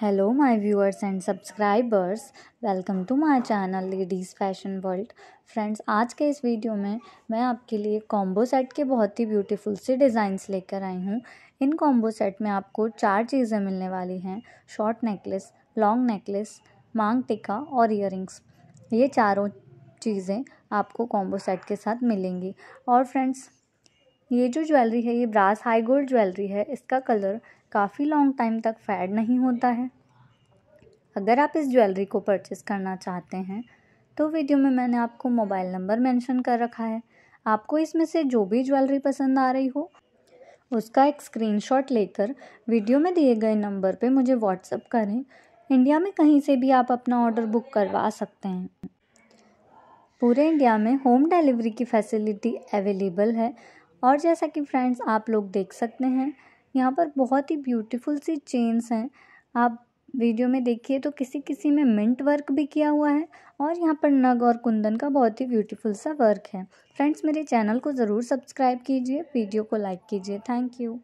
hello my viewers and subscribers welcome to my channel ladies fashion world friends आज के इस video में मैं आपके लिए कॉम्बो सेट के बहुत ही ब्यूटीफुल से डिज़ाइंस लेकर आई हूँ इन कॉम्बो सेट में आपको चार चीज़ें मिलने वाली हैं शॉर्ट नेकलेस लॉन्ग नेकलेस मांग टिका और इयरिंग्स ये चारों चीज़ें आपको कॉम्बो सेट के साथ मिलेंगी और फ्रेंड्स ये जो ज्वेलरी है ये ब्रास हाई गोल्ड ज्वेलरी है इसका कलर काफ़ी लॉन्ग टाइम तक फैड नहीं होता है अगर आप इस ज्वेलरी को परचेस करना चाहते हैं तो वीडियो में मैंने आपको मोबाइल नंबर मेंशन कर रखा है आपको इसमें से जो भी ज्वेलरी पसंद आ रही हो उसका एक स्क्रीनशॉट लेकर वीडियो में दिए गए नंबर पे मुझे व्हाट्सअप करें इंडिया में कहीं से भी आप अपना ऑर्डर बुक करवा सकते हैं पूरे इंडिया में होम डिलीवरी की फैसिलिटी अवेलेबल है और जैसा कि फ्रेंड्स आप लोग देख सकते हैं यहाँ पर बहुत ही ब्यूटीफुल सी चेन्स हैं आप वीडियो में देखिए तो किसी किसी में मिंट वर्क भी किया हुआ है और यहाँ पर नग और कुंदन का बहुत ही ब्यूटीफुल सा वर्क है फ्रेंड्स मेरे चैनल को ज़रूर सब्सक्राइब कीजिए वीडियो को लाइक कीजिए थैंक यू